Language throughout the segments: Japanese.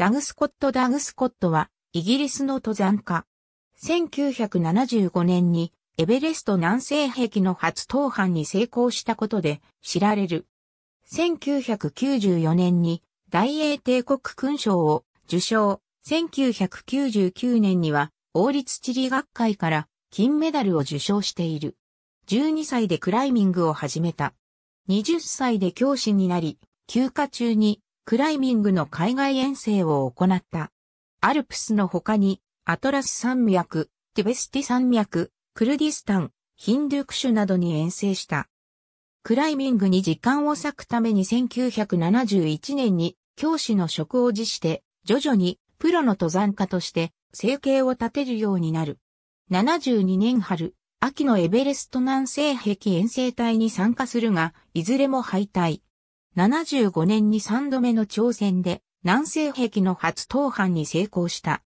ダグスコット・ダグスコットは、イギリスの登山家。1975年に、エベレスト南西壁の初登攀に成功したことで知られる。1994年に大英帝国勲章を受賞。1999年には王立地理学会から金メダルを受賞している。12歳でクライミングを始めた。20歳で教師になり、休暇中にクライミングの海外遠征を行った。アルプスの他に、アトラス山脈、ティベスティ山脈、クルディスタン、ヒンドゥクシュなどに遠征した。クライミングに時間を割くために1971年に教師の職を辞して、徐々にプロの登山家として生計を立てるようになる。72年春、秋のエベレスト南西壁遠征隊に参加するが、いずれも敗退。75年に3度目の挑戦で南西壁の初登攀に成功した。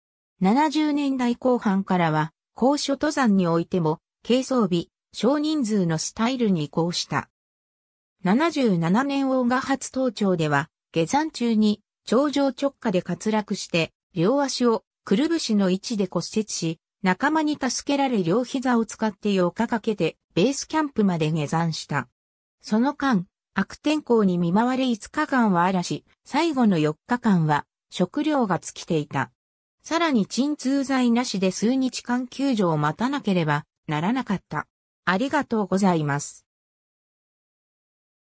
70年代後半からは高所登山においても軽装備、少人数のスタイルに移行した。77年王が初登頂では下山中に頂上直下で滑落して両足をくるぶしの位置で骨折し、仲間に助けられ両膝を使って8日かけてベースキャンプまで下山した。その間、悪天候に見舞われ5日間は嵐、最後の4日間は食料が尽きていた。さらに鎮痛剤なしで数日間救助を待たなければならなかった。ありがとうございます。